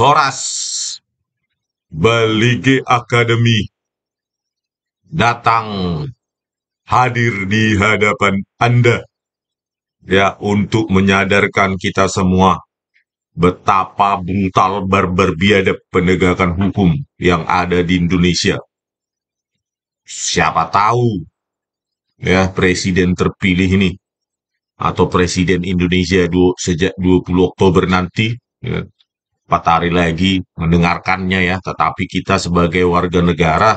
Horas Balige Akademi datang hadir di hadapan Anda ya untuk menyadarkan kita semua betapa buntal barbar biadab penegakan hukum yang ada di Indonesia. Siapa tahu ya presiden terpilih ini atau presiden Indonesia du sejak 20 Oktober nanti ya, empat hari lagi mendengarkannya ya, tetapi kita sebagai warga negara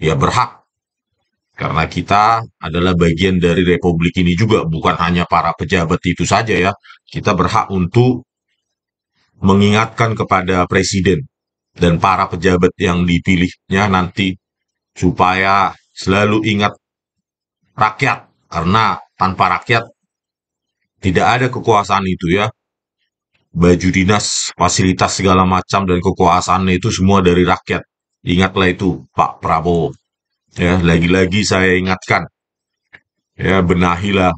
ya berhak karena kita adalah bagian dari republik ini juga bukan hanya para pejabat itu saja ya. Kita berhak untuk mengingatkan kepada presiden dan para pejabat yang dipilihnya nanti supaya selalu ingat rakyat karena tanpa rakyat tidak ada kekuasaan itu ya baju dinas, fasilitas segala macam dan kekuasaannya itu semua dari rakyat. Ingatlah itu Pak Prabowo. Ya, lagi-lagi saya ingatkan. Ya, benahilah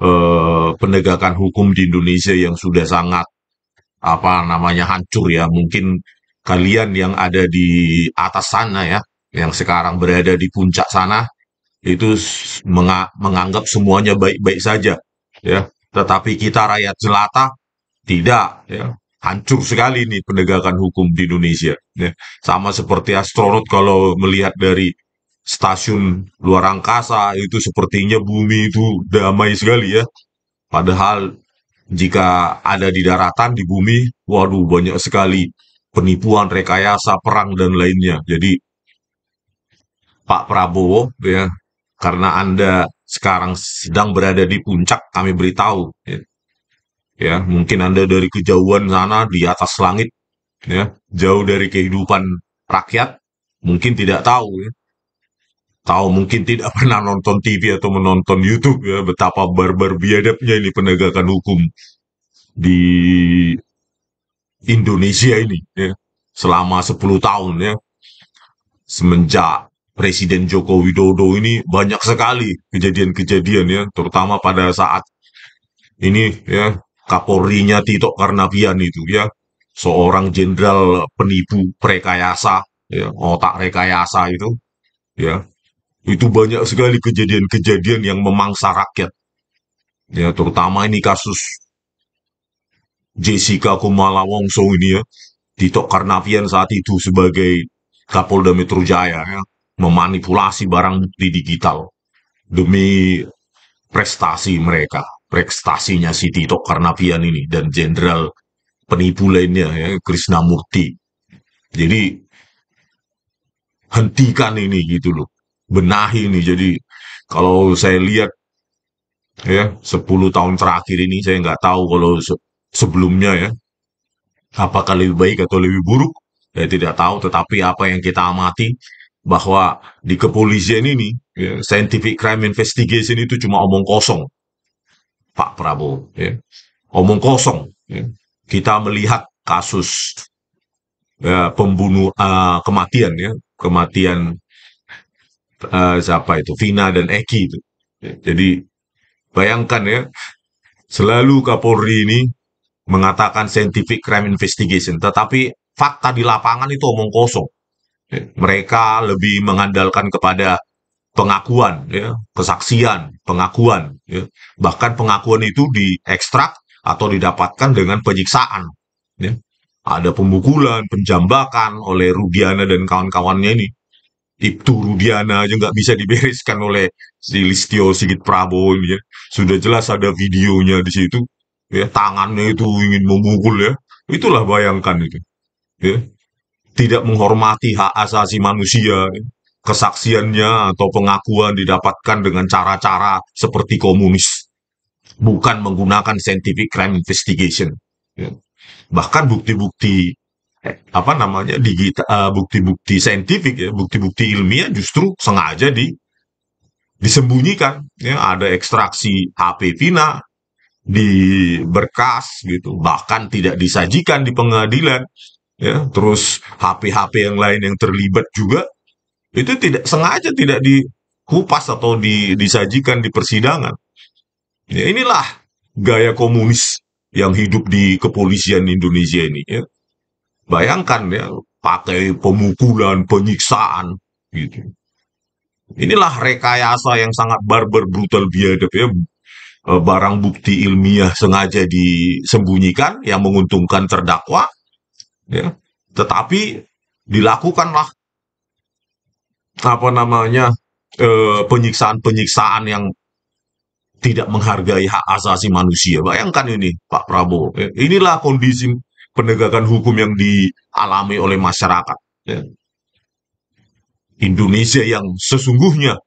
eh, penegakan hukum di Indonesia yang sudah sangat apa namanya hancur ya. Mungkin kalian yang ada di atas sana ya, yang sekarang berada di puncak sana itu menganggap semuanya baik-baik saja ya. Tetapi kita rakyat jelata tidak, ya. Iya. Hancur sekali nih penegakan hukum di Indonesia. Ya. Sama seperti astronot kalau melihat dari stasiun luar angkasa itu sepertinya bumi itu damai sekali ya. Padahal jika ada di daratan di bumi, waduh banyak sekali penipuan, rekayasa, perang dan lainnya. Jadi Pak Prabowo ya karena Anda sekarang sedang berada di puncak kami beritahu ya, ya mungkin anda dari kejauhan sana di atas langit ya jauh dari kehidupan rakyat mungkin tidak tahu ya tahu mungkin tidak pernah nonton TV atau menonton YouTube ya betapa barbar biadabnya ini penegakan hukum di Indonesia ini ya selama 10 tahun ya semenjak Presiden Joko Widodo ini banyak sekali kejadian-kejadian ya terutama pada saat ini ya Kapolrinya Tito Karnavian itu ya seorang jenderal penipu rekayasa ya otak rekayasa itu ya itu banyak sekali kejadian-kejadian yang memangsa rakyat ya terutama ini kasus Jessica Kumala Wongso ini ya Tito Karnavian saat itu sebagai Kapolda Metro Jaya ya, memanipulasi barang bukti digital demi prestasi mereka prestasinya si Tito Karnavian ini dan jenderal penipu lainnya ya Krisnamurti. Jadi hentikan ini gitu loh. Benahi ini. Jadi kalau saya lihat ya 10 tahun terakhir ini saya nggak tahu kalau se sebelumnya ya apakah lebih baik atau lebih buruk saya tidak tahu tetapi apa yang kita amati bahwa di kepolisian ini ya, scientific crime investigation itu cuma omong kosong Pak Prabowo. Ya. Omong kosong. Ya. Kita melihat kasus ya, pembunuh uh, kematian ya, kematian uh, siapa itu Vina dan Eki itu. Ya. Jadi bayangkan ya, selalu Kapolri ini mengatakan scientific crime investigation, tetapi fakta di lapangan itu omong kosong. Ya, mereka lebih mengandalkan kepada pengakuan, ya, kesaksian, pengakuan, ya. bahkan pengakuan itu diekstrak atau didapatkan dengan penyiksaan. Ya. Ada pemukulan, penjambakan oleh Rudiana dan kawan-kawannya ini. Ibtu Rudiana aja nggak bisa dibereskan oleh si Listio Sigit Prabowo ini. Ya. Sudah jelas ada videonya di situ. Ya, tangannya itu ingin memukul ya. Itulah bayangkan itu. Ya. Tidak menghormati hak asasi manusia. Ya kesaksiannya atau pengakuan didapatkan dengan cara-cara seperti komunis, bukan menggunakan scientific crime investigation. Ya. Bahkan bukti-bukti eh, apa namanya digital eh, bukti-bukti saintifik ya bukti-bukti ilmiah justru sengaja di disembunyikan ya ada ekstraksi HP Vina di berkas gitu bahkan tidak disajikan di pengadilan ya terus HP-HP yang lain yang terlibat juga itu tidak sengaja tidak dikupas atau di, disajikan di persidangan. Ya, inilah gaya komunis yang hidup di kepolisian Indonesia ini. Ya. Bayangkan ya, pakai pemukulan, penyiksaan, gitu. Inilah rekayasa yang sangat barbar, brutal, biadab ya. E, barang bukti ilmiah sengaja disembunyikan yang menguntungkan terdakwa, ya. Tetapi dilakukanlah apa namanya eh, penyiksaan-penyiksaan yang tidak menghargai hak asasi manusia. Bayangkan ini, Pak Prabowo. Ya, inilah kondisi penegakan hukum yang dialami oleh masyarakat. Ya. Indonesia yang sesungguhnya,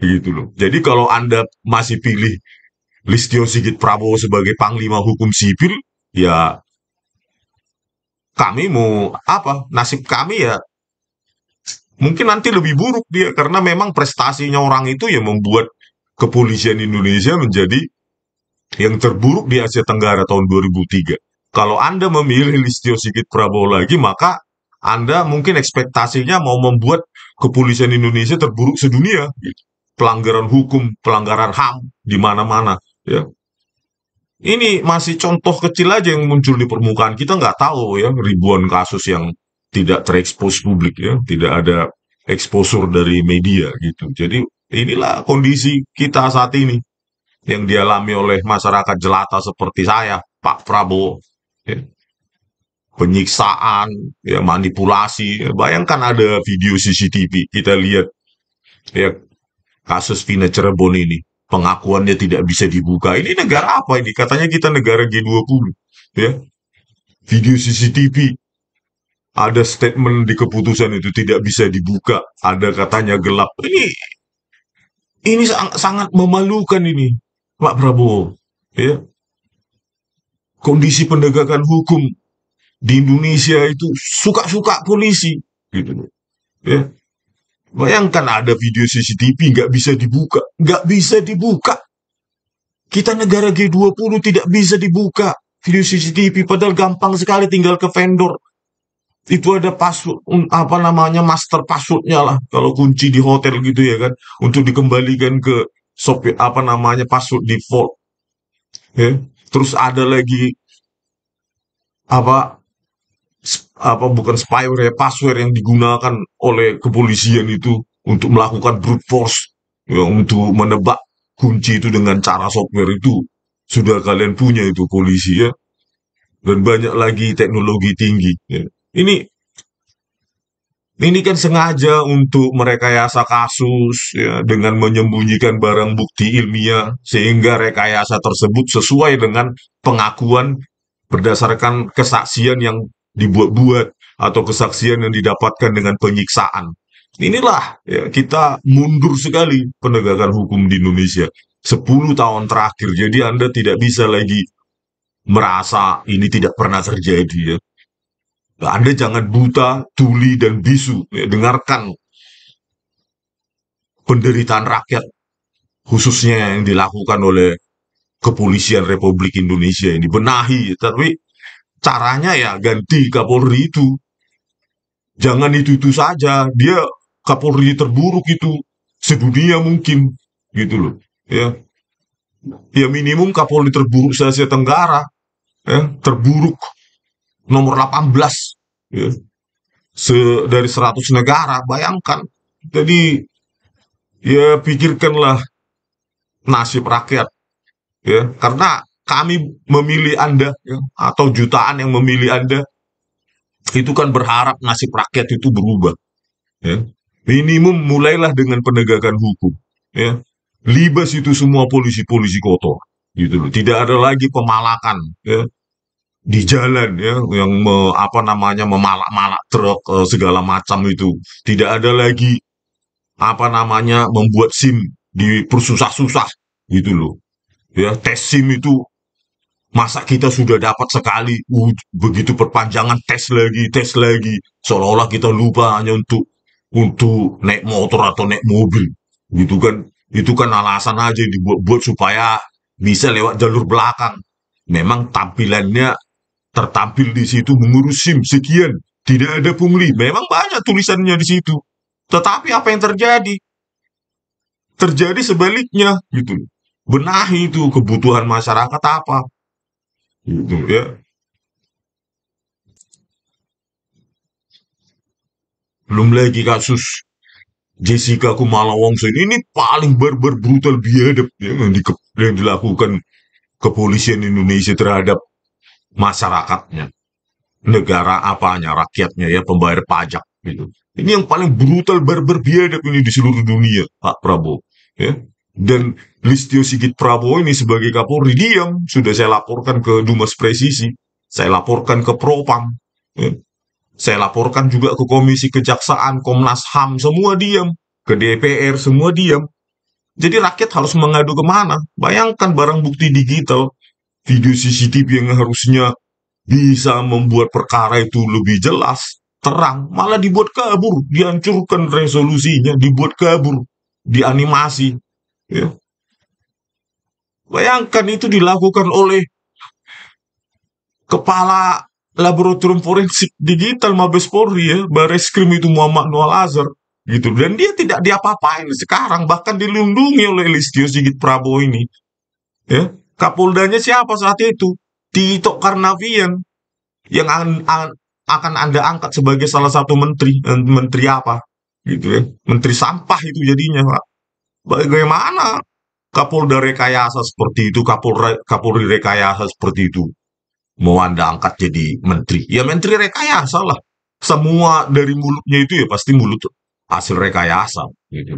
gitu loh. Jadi kalau Anda masih pilih Listio Sigit Prabowo sebagai Panglima Hukum Sipil, ya kami mau apa? Nasib kami ya mungkin nanti lebih buruk dia karena memang prestasinya orang itu yang membuat kepolisian Indonesia menjadi yang terburuk di Asia Tenggara tahun 2003. Kalau Anda memilih Listio Sigit Prabowo lagi, maka Anda mungkin ekspektasinya mau membuat kepolisian Indonesia terburuk sedunia. Pelanggaran hukum, pelanggaran HAM di mana-mana, ya. Ini masih contoh kecil aja yang muncul di permukaan kita nggak tahu ya ribuan kasus yang tidak terekspos publik ya, tidak ada eksposur dari media gitu. Jadi inilah kondisi kita saat ini yang dialami oleh masyarakat jelata seperti saya, Pak Prabowo. Ya. Penyiksaan, ya manipulasi. Ya. Bayangkan ada video CCTV kita lihat ya kasus Vina Cirebon ini pengakuannya tidak bisa dibuka. Ini negara apa ini? Katanya kita negara G20. Ya. Video CCTV ada statement di keputusan itu tidak bisa dibuka, ada katanya gelap. Ini ini sangat, sangat memalukan ini, Pak Prabowo. Ya. Kondisi penegakan hukum di Indonesia itu suka-suka polisi gitu Ya. Bayangkan ada video CCTV nggak bisa dibuka, nggak bisa dibuka. Kita negara G20 tidak bisa dibuka video CCTV padahal gampang sekali tinggal ke vendor itu ada password apa namanya master passwordnya lah kalau kunci di hotel gitu ya kan untuk dikembalikan ke sopir apa namanya password default ya terus ada lagi apa apa bukan spyware ya password yang digunakan oleh kepolisian itu untuk melakukan brute force ya, untuk menebak kunci itu dengan cara software itu sudah kalian punya itu polisi ya dan banyak lagi teknologi tinggi ya ini ini kan sengaja untuk merekayasa kasus ya, dengan menyembunyikan barang bukti ilmiah sehingga rekayasa tersebut sesuai dengan pengakuan berdasarkan kesaksian yang dibuat-buat atau kesaksian yang didapatkan dengan penyiksaan. Inilah ya, kita mundur sekali penegakan hukum di Indonesia 10 tahun terakhir. Jadi Anda tidak bisa lagi merasa ini tidak pernah terjadi ya. Anda jangan buta, tuli, dan bisu. Ya, dengarkan penderitaan rakyat, khususnya yang dilakukan oleh kepolisian Republik Indonesia ini. Benahi, tapi caranya ya ganti Kapolri itu. Jangan itu-itu saja, dia Kapolri terburuk itu sedunia mungkin gitu loh ya ya minimum Kapolri terburuk se Asia Tenggara ya terburuk nomor 18 ya. Se dari 100 negara bayangkan jadi ya pikirkanlah nasib rakyat ya karena kami memilih Anda ya, atau jutaan yang memilih Anda itu kan berharap nasib rakyat itu berubah ya minimum mulailah dengan penegakan hukum ya libas itu semua polisi-polisi kotor gitu loh. Tidak ada lagi pemalakan, ya di jalan ya yang me, apa namanya memalak-malak truk e, segala macam itu tidak ada lagi apa namanya membuat SIM di persusah-susah gitu loh ya tes SIM itu masa kita sudah dapat sekali uh, begitu perpanjangan tes lagi tes lagi seolah-olah kita lupa hanya untuk untuk naik motor atau naik mobil gitu kan itu kan alasan aja dibuat-buat supaya bisa lewat jalur belakang memang tampilannya tertampil di situ mengurus SIM sekian, tidak ada pungli. Memang banyak tulisannya di situ. Tetapi apa yang terjadi? Terjadi sebaliknya gitu. Benahi itu kebutuhan masyarakat apa. Gitu ya. Belum lagi kasus Jessica Kumala Wongso ini paling barbar brutal biadab ya, yang, di, yang dilakukan kepolisian Indonesia terhadap masyarakatnya, negara apanya, rakyatnya ya, pembayar pajak gitu. Ini yang paling brutal berberbiadab ini di seluruh dunia, Pak Prabowo. Ya. Dan Listio Sigit Prabowo ini sebagai Kapolri diam, sudah saya laporkan ke Dumas Presisi, saya laporkan ke Propam, ya. saya laporkan juga ke Komisi Kejaksaan, Komnas HAM, semua diam, ke DPR semua diam. Jadi rakyat harus mengadu kemana? Bayangkan barang bukti digital video CCTV yang harusnya bisa membuat perkara itu lebih jelas, terang, malah dibuat kabur, dihancurkan resolusinya, dibuat kabur, dianimasi. Ya. Bayangkan itu dilakukan oleh kepala laboratorium forensik digital Mabes Polri ya, Baris Krim itu Muhammad Noal Azhar gitu dan dia tidak diapa-apain sekarang bahkan dilindungi oleh Listio Sigit Prabowo ini ya Kapoldanya siapa saat itu? Tito Karnavian yang an an akan Anda angkat sebagai salah satu menteri eh, menteri apa? Gitu ya. Menteri sampah itu jadinya, Pak. Bagaimana Kapolda rekayasa seperti itu, Kapolri, kapol rekayasa seperti itu? Mau Anda angkat jadi menteri? Ya menteri rekayasa lah. Semua dari mulutnya itu ya pasti mulut hasil rekayasa gitu.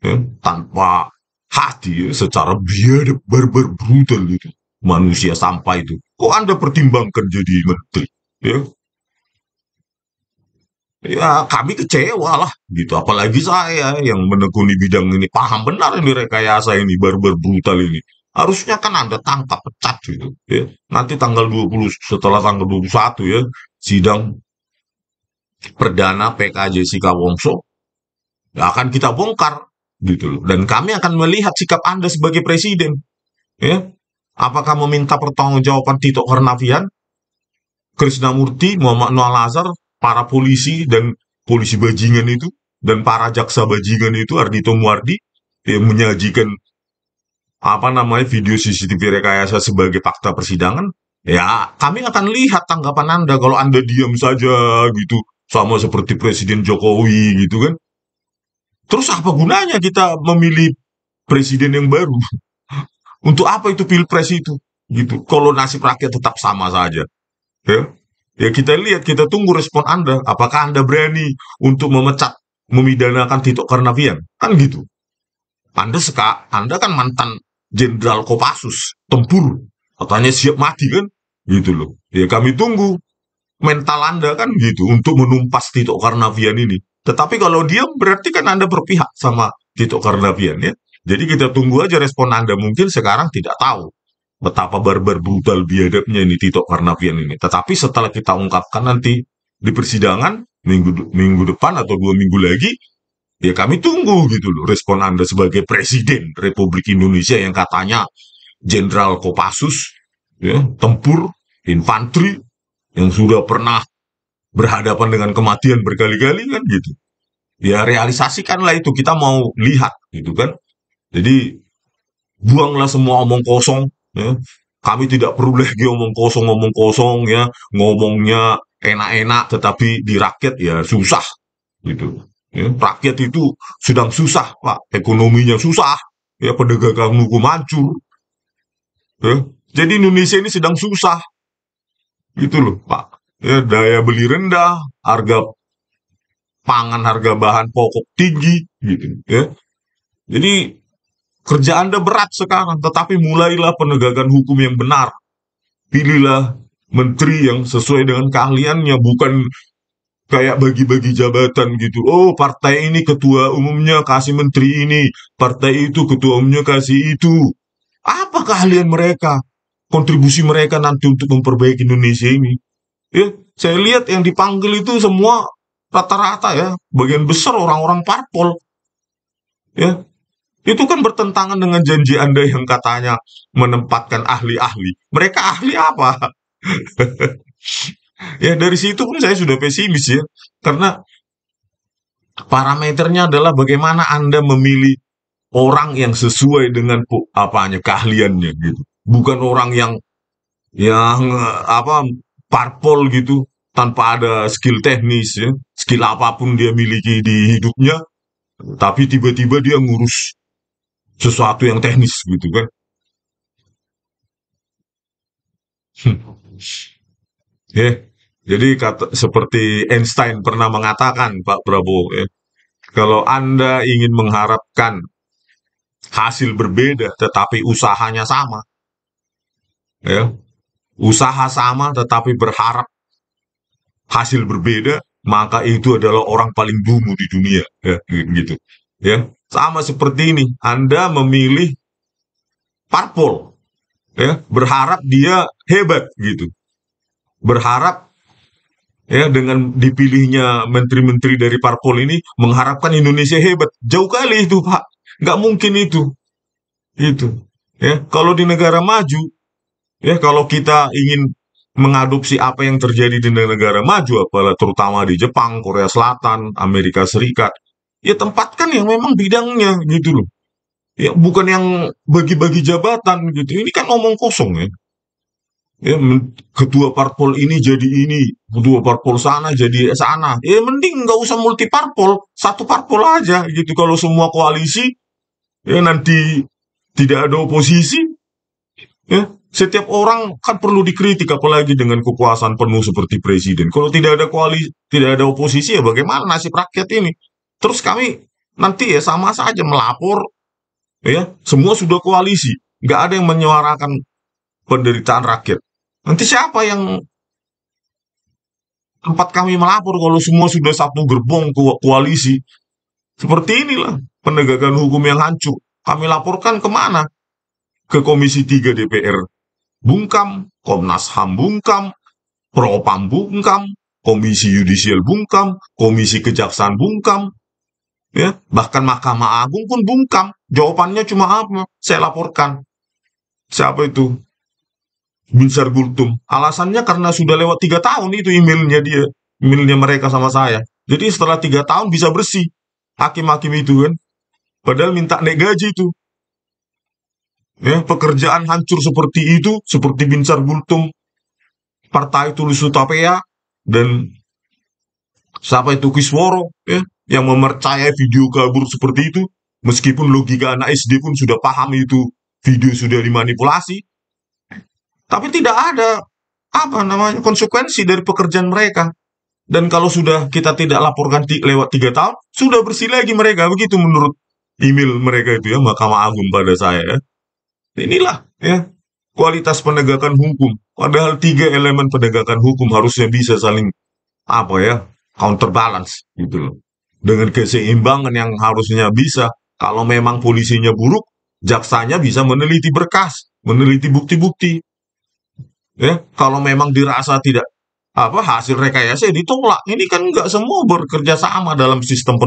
Ya, tanpa hati ya, secara biadab barbar brutal itu manusia sampah itu kok anda pertimbangkan jadi menteri ya ya kami kecewa lah gitu apalagi saya yang menekuni bidang ini paham benar ini rekayasa ini barbar brutal ini harusnya kan anda tangkap pecat gitu ya nanti tanggal 20 setelah tanggal 21 ya sidang perdana PK Jessica Wongso ya akan kita bongkar gitu loh dan kami akan melihat sikap Anda sebagai presiden ya apakah meminta pertanggungjawaban Tito Karnavian Krisnamurti Muhammad Noah Lazar para polisi dan polisi bajingan itu dan para jaksa bajingan itu Ardito Muardi yang menyajikan apa namanya video CCTV rekayasa sebagai fakta persidangan ya kami akan lihat tanggapan Anda kalau Anda diam saja gitu sama seperti Presiden Jokowi gitu kan Terus apa gunanya kita memilih presiden yang baru? Untuk apa itu pilpres itu? Gitu. Kalau nasib rakyat tetap sama saja. Ya. Ya kita lihat, kita tunggu respon Anda. Apakah Anda berani untuk memecat, memidanakan Tito Karnavian? Kan gitu. Anda seka, Anda kan mantan Jenderal Kopassus, tempur. Katanya siap mati kan? Gitu loh. Ya kami tunggu mental Anda kan gitu untuk menumpas Tito Karnavian ini. Tetapi kalau diam berarti kan Anda berpihak sama Tito Karnavian ya. Jadi kita tunggu aja respon Anda. Mungkin sekarang tidak tahu betapa barbar brutal biadabnya ini Tito Karnavian ini. Tetapi setelah kita ungkapkan nanti di persidangan minggu minggu depan atau dua minggu lagi, ya kami tunggu gitu loh respon Anda sebagai Presiden Republik Indonesia yang katanya Jenderal Kopassus, ya, tempur, infanteri, yang sudah pernah berhadapan dengan kematian berkali-kali kan gitu. Ya realisasikanlah itu kita mau lihat gitu kan. Jadi buanglah semua omong kosong. Ya. Kami tidak perlu lagi omong kosong omong kosong ya ngomongnya enak-enak tetapi di rakyat ya susah gitu. Ya, rakyat itu sedang susah pak, ekonominya susah, ya pedagang hukum hancur. Ya. Jadi Indonesia ini sedang susah, gitu loh pak ya, daya beli rendah, harga pangan, harga bahan pokok tinggi, gitu ya. Jadi kerja Anda berat sekarang, tetapi mulailah penegakan hukum yang benar. Pilihlah menteri yang sesuai dengan keahliannya, bukan kayak bagi-bagi jabatan gitu. Oh, partai ini ketua umumnya kasih menteri ini, partai itu ketua umumnya kasih itu. Apa keahlian mereka? Kontribusi mereka nanti untuk memperbaiki Indonesia ini? ya saya lihat yang dipanggil itu semua rata-rata ya bagian besar orang-orang parpol ya itu kan bertentangan dengan janji Anda yang katanya menempatkan ahli-ahli. Mereka ahli apa? ya dari situ pun saya sudah pesimis ya. Karena parameternya adalah bagaimana Anda memilih orang yang sesuai dengan apanya keahliannya gitu. Bukan orang yang yang eh, apa parpol gitu tanpa ada skill teknis ya skill apapun dia miliki di hidupnya tapi tiba-tiba dia ngurus sesuatu yang teknis gitu kan hmm. ya yeah. jadi kata seperti Einstein pernah mengatakan Pak Prabowo ya, kalau anda ingin mengharapkan hasil berbeda tetapi usahanya sama ya usaha sama tetapi berharap hasil berbeda, maka itu adalah orang paling dungu di dunia. Ya, gitu. Ya, sama seperti ini, Anda memilih parpol, ya, berharap dia hebat gitu, berharap ya dengan dipilihnya menteri-menteri dari parpol ini mengharapkan Indonesia hebat. Jauh kali itu Pak, nggak mungkin itu, itu. Ya, kalau di negara maju Ya kalau kita ingin mengadopsi apa yang terjadi di negara-negara maju, apalagi terutama di Jepang, Korea Selatan, Amerika Serikat, ya tempatkan yang memang bidangnya gitu loh. Ya bukan yang bagi-bagi jabatan gitu. Ini kan omong kosong ya. Ya, ketua parpol ini jadi ini, ketua parpol sana jadi sana. Ya mending nggak usah multi parpol, satu parpol aja gitu. Kalau semua koalisi, ya nanti tidak ada oposisi, ya setiap orang kan perlu dikritik apalagi dengan kekuasaan penuh seperti presiden. Kalau tidak ada koalisi, tidak ada oposisi ya bagaimana nasib rakyat ini? Terus kami nanti ya sama saja melapor ya, semua sudah koalisi, nggak ada yang menyuarakan penderitaan rakyat. Nanti siapa yang tempat kami melapor kalau semua sudah satu gerbong ko koalisi? Seperti inilah penegakan hukum yang hancur. Kami laporkan kemana? Ke Komisi 3 DPR bungkam, Komnas HAM bungkam, Propam bungkam, Komisi Yudisial bungkam, Komisi Kejaksaan bungkam, ya bahkan Mahkamah Agung pun bungkam. Jawabannya cuma apa? Saya laporkan. Siapa itu? Binsar Gultum. Alasannya karena sudah lewat tiga tahun itu emailnya dia, emailnya mereka sama saya. Jadi setelah tiga tahun bisa bersih hakim-hakim itu kan. Padahal minta naik gaji itu. Ya, pekerjaan hancur seperti itu, seperti bincar gultung, partai Tulis Utapea dan siapa itu Kisworo, ya, yang memercaya video kabur seperti itu, meskipun logika anak SD pun sudah paham itu video sudah dimanipulasi, tapi tidak ada apa namanya konsekuensi dari pekerjaan mereka. Dan kalau sudah kita tidak laporkan lewat tiga tahun, sudah bersih lagi mereka. Begitu menurut email mereka itu ya Mahkamah Agung pada saya. Ya. Inilah ya kualitas penegakan hukum. Padahal tiga elemen penegakan hukum harusnya bisa saling apa ya counterbalance gitu loh. Dengan keseimbangan yang harusnya bisa kalau memang polisinya buruk, jaksanya bisa meneliti berkas, meneliti bukti-bukti. Ya, kalau memang dirasa tidak apa hasil rekayasa ya ditolak. Ini kan nggak semua bekerja sama dalam sistem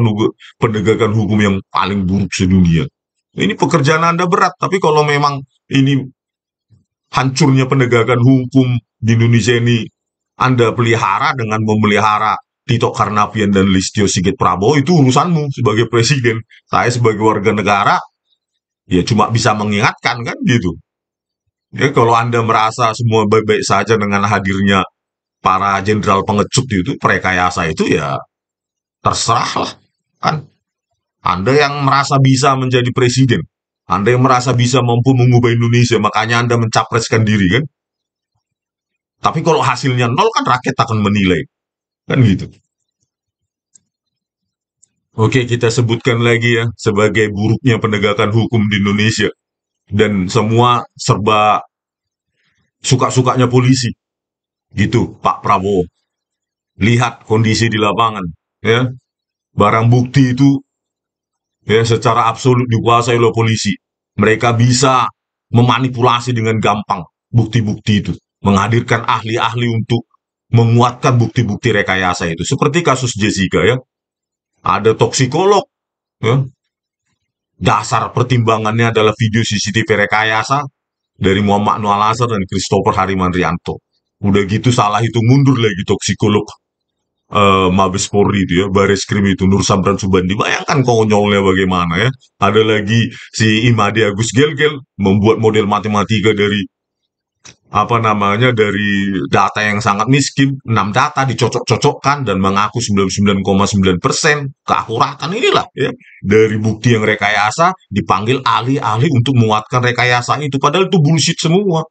penegakan hukum yang paling buruk sedunia. Ini pekerjaan Anda berat, tapi kalau memang ini hancurnya penegakan hukum di Indonesia ini Anda pelihara dengan memelihara Tito Karnavian dan Listio Sigit Prabowo itu urusanmu sebagai presiden. Saya sebagai warga negara ya cuma bisa mengingatkan kan gitu. Ya kalau Anda merasa semua baik-baik saja dengan hadirnya para jenderal pengecut itu, perekayasa itu ya terserah lah kan. Anda yang merasa bisa menjadi presiden, Anda yang merasa bisa mampu mengubah Indonesia, makanya Anda mencapreskan diri kan? Tapi kalau hasilnya nol kan rakyat akan menilai. Kan gitu. Oke, kita sebutkan lagi ya sebagai buruknya penegakan hukum di Indonesia dan semua serba suka-sukanya polisi. Gitu, Pak Prabowo. Lihat kondisi di lapangan, ya. Barang bukti itu ya secara absolut dikuasai oleh polisi. Mereka bisa memanipulasi dengan gampang bukti-bukti itu, menghadirkan ahli-ahli untuk menguatkan bukti-bukti rekayasa itu. Seperti kasus Jessica ya, ada toksikolog, ya. dasar pertimbangannya adalah video CCTV rekayasa dari Muhammad Nualasar dan Christopher Rianto. Udah gitu salah itu mundur lagi toksikolog uh, Mabes Polri itu ya, Baris Krim itu Nur Samran Subandi. Bayangkan konyolnya bagaimana ya. Ada lagi si Imadi Agus Gelgel membuat model matematika dari apa namanya dari data yang sangat miskin, enam data dicocok-cocokkan dan mengaku 99,9% keakuratan inilah ya. Dari bukti yang rekayasa dipanggil ahli-ahli untuk menguatkan rekayasa itu padahal itu bullshit semua.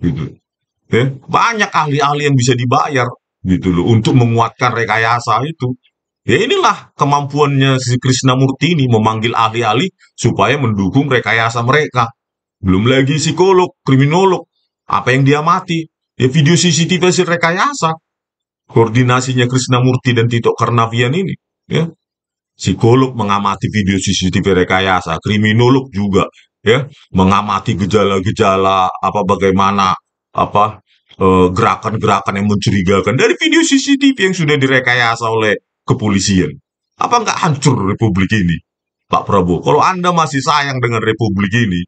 Gitu. Ya, banyak ahli-ahli yang bisa dibayar gitu loh untuk menguatkan rekayasa itu ya inilah kemampuannya si Krisnamurti ini memanggil ahli-ahli supaya mendukung rekayasa mereka belum lagi psikolog kriminolog apa yang dia mati ya video CCTV si rekayasa koordinasinya Krisnamurti dan Tito Karnavian ini ya psikolog mengamati video CCTV rekayasa kriminolog juga ya mengamati gejala-gejala apa bagaimana apa Eh, gerakan-gerakan uh, yang mencurigakan dari video CCTV yang sudah direkayasa oleh kepolisian. Apa nggak hancur republik ini, Pak Prabowo? Kalau Anda masih sayang dengan republik ini,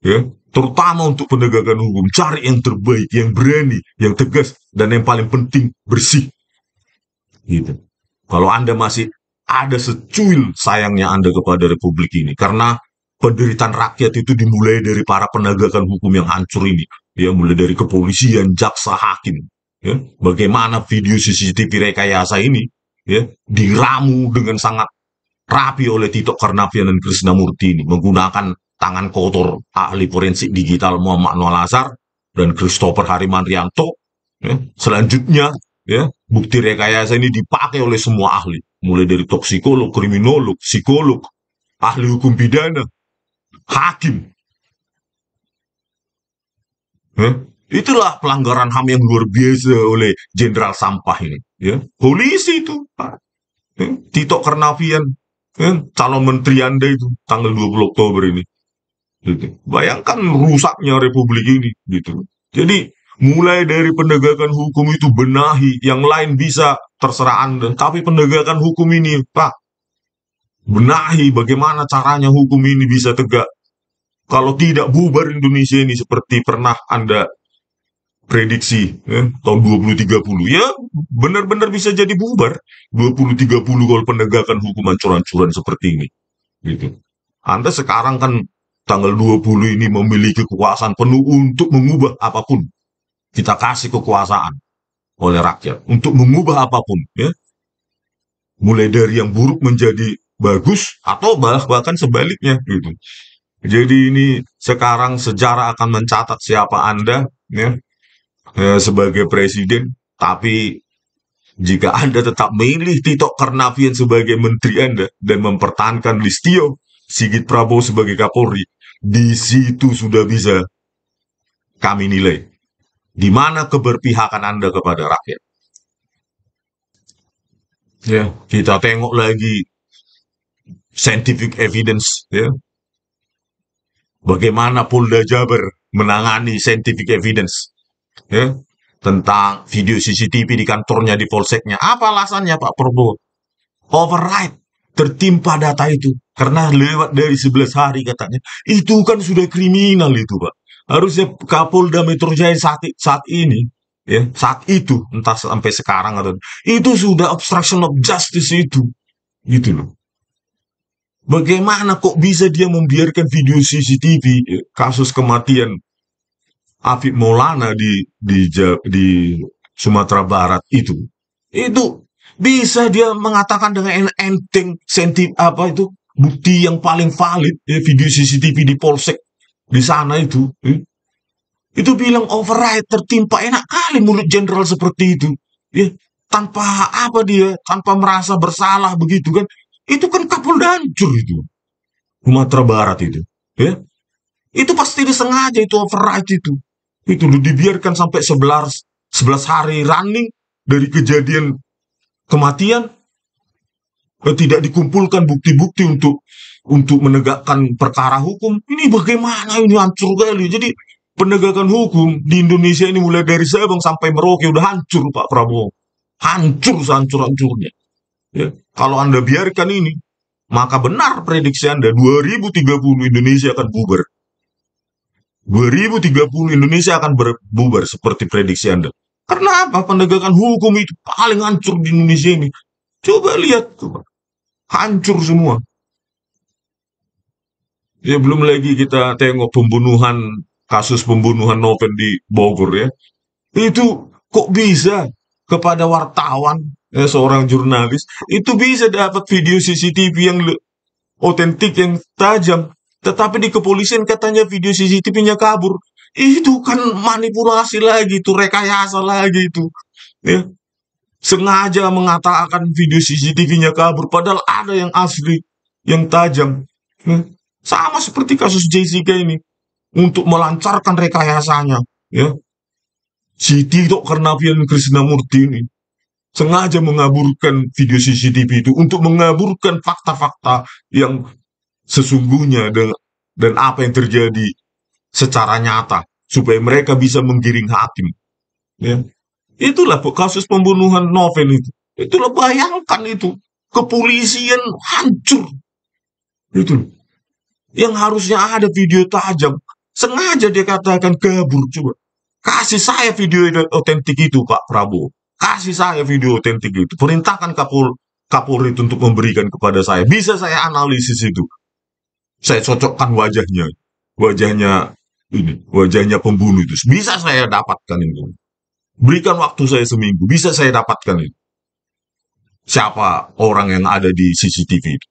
ya, terutama untuk penegakan hukum, cari yang terbaik, yang berani, yang tegas, dan yang paling penting bersih. Gitu. Kalau Anda masih ada secuil sayangnya Anda kepada republik ini, karena penderitaan rakyat itu dimulai dari para penegakan hukum yang hancur ini ya mulai dari kepolisian, jaksa, hakim. Ya, bagaimana video CCTV rekayasa ini ya diramu dengan sangat rapi oleh Tito Karnavian dan Krisnamurti ini menggunakan tangan kotor ahli forensik digital Muhammad Noel Azhar dan Christopher Hariman Rianto. Ya. Selanjutnya ya bukti rekayasa ini dipakai oleh semua ahli mulai dari toksikolog, kriminolog, psikolog, ahli hukum pidana, hakim, Itulah pelanggaran HAM yang luar biasa oleh Jenderal Sampah ini. Ya. Polisi itu, Pak. Ya, Tito Karnavian, ya, calon menteri Anda itu, tanggal 20 Oktober ini. Gitu. Bayangkan rusaknya Republik ini. gitu. Jadi, mulai dari penegakan hukum itu benahi, yang lain bisa terserah Anda. Tapi penegakan hukum ini, Pak, benahi bagaimana caranya hukum ini bisa tegak kalau tidak bubar Indonesia ini seperti pernah Anda prediksi ya, tahun 2030 ya benar-benar bisa jadi bubar 2030 kalau penegakan hukum ancur-ancuran seperti ini gitu. Anda sekarang kan tanggal 20 ini memiliki kekuasaan penuh untuk mengubah apapun. Kita kasih kekuasaan oleh rakyat untuk mengubah apapun ya. Mulai dari yang buruk menjadi bagus atau bahkan sebaliknya gitu. Jadi ini sekarang sejarah akan mencatat siapa Anda ya, ya sebagai presiden, tapi jika Anda tetap memilih Tito Karnavian sebagai menteri Anda dan mempertahankan Listio Sigit Prabowo sebagai Kapolri, di situ sudah bisa kami nilai di mana keberpihakan Anda kepada rakyat. Ya, kita tengok lagi scientific evidence ya bagaimana Polda Jabar menangani scientific evidence ya, tentang video CCTV di kantornya di polseknya. Apa alasannya Pak Prabowo? Override, tertimpa data itu karena lewat dari 11 hari katanya. Itu kan sudah kriminal itu Pak. Harusnya Kapolda Metro Jaya saat, saat ini ya saat itu entah sampai sekarang atau itu sudah obstruction of justice itu gitu loh Bagaimana kok bisa dia membiarkan video CCTV eh, kasus kematian Afif Maulana di di di Sumatera Barat itu? Itu bisa dia mengatakan dengan enteng senti apa itu bukti yang paling valid ya, video CCTV di polsek di sana itu ya. itu bilang override tertimpa enak kali mulut jenderal seperti itu ya tanpa apa dia tanpa merasa bersalah begitu kan itu kan Kapolda hancur itu. Sumatera Barat itu. Ya. Itu pasti disengaja itu override itu. Itu dibiarkan sampai 11 11 hari running dari kejadian kematian eh, tidak dikumpulkan bukti-bukti untuk untuk menegakkan perkara hukum. Ini bagaimana ini hancur kali. Jadi penegakan hukum di Indonesia ini mulai dari Sabang sampai Merauke udah hancur Pak Prabowo. Hancur hancur hancurnya Ya, kalau Anda biarkan ini, maka benar prediksi Anda 2030 Indonesia akan bubar. 2030 Indonesia akan bubar seperti prediksi Anda. Karena apa? Penegakan hukum itu paling hancur di Indonesia ini. Coba lihat, coba. hancur semua. Ya belum lagi kita tengok pembunuhan kasus pembunuhan Noven di Bogor ya. Itu kok bisa kepada wartawan ya, seorang jurnalis itu bisa dapat video CCTV yang otentik yang tajam tetapi di kepolisian katanya video CCTV-nya kabur itu kan manipulasi lagi itu rekayasa lagi itu ya sengaja mengatakan video CCTV-nya kabur padahal ada yang asli yang tajam ya. sama seperti kasus Jessica ini untuk melancarkan rekayasanya ya si karena Karnavian Krisnamurti ini sengaja mengaburkan video CCTV itu untuk mengaburkan fakta-fakta yang sesungguhnya dan, dan apa yang terjadi secara nyata supaya mereka bisa menggiring hakim. Ya. Itulah kasus pembunuhan Novel itu. Itulah bayangkan itu kepolisian hancur. Itu yang harusnya ada video tajam sengaja dia katakan kabur coba kasih saya video otentik itu Pak Prabowo kasih saya video otentik itu perintahkan Kapol Kapolri itu untuk memberikan kepada saya bisa saya analisis itu saya cocokkan wajahnya wajahnya ini wajahnya pembunuh itu bisa saya dapatkan itu berikan waktu saya seminggu bisa saya dapatkan itu siapa orang yang ada di CCTV itu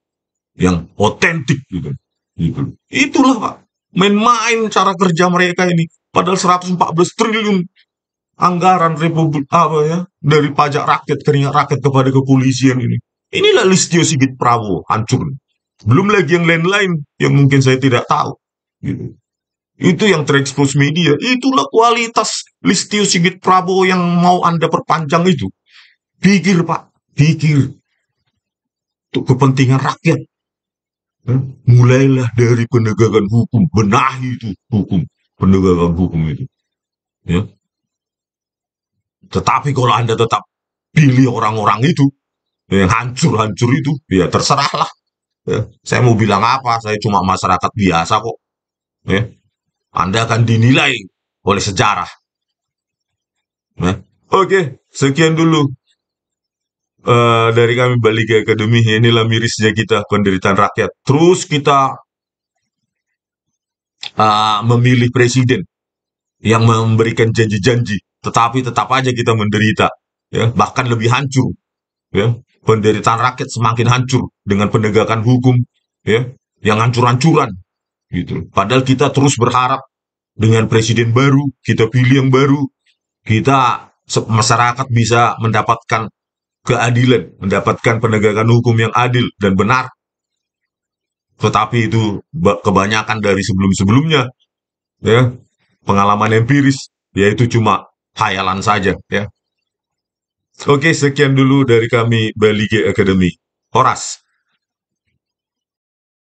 yang otentik gitu gitu itulah pak main-main cara kerja mereka ini padahal 114 triliun anggaran republik apa ya dari pajak rakyat keringat rakyat kepada kepolisian ini. Inilah Listio Sigit Prabowo hancur. Belum lagi yang lain-lain yang mungkin saya tidak tahu. Gitu. Itu yang terekspos media. Itulah kualitas Listio Sigit Prabowo yang mau Anda perpanjang itu. Pikir Pak, pikir. Untuk kepentingan rakyat, Hmm? mulailah dari penegakan hukum benahi itu hukum penegakan hukum itu ya tetapi kalau Anda tetap pilih orang-orang itu, yang hancur-hancur itu, ya terserahlah. Ya, saya mau bilang apa, saya cuma masyarakat biasa kok. Ya, Anda akan dinilai oleh sejarah. Ya. Oke, sekian dulu uh, dari kami balik ke Akademi. Inilah mirisnya kita, penderitaan rakyat. Terus kita uh, memilih presiden yang memberikan janji-janji tetapi tetap aja kita menderita, ya, bahkan lebih hancur. Ya. Penderitaan rakyat semakin hancur dengan penegakan hukum ya, yang hancur-hancuran. Gitu. Padahal kita terus berharap dengan presiden baru, kita pilih yang baru, kita masyarakat bisa mendapatkan keadilan, mendapatkan penegakan hukum yang adil dan benar. Tetapi itu kebanyakan dari sebelum-sebelumnya, ya, pengalaman empiris, yaitu cuma hayalan saja ya. Oke, sekian dulu dari kami Bali G Academy. Horas.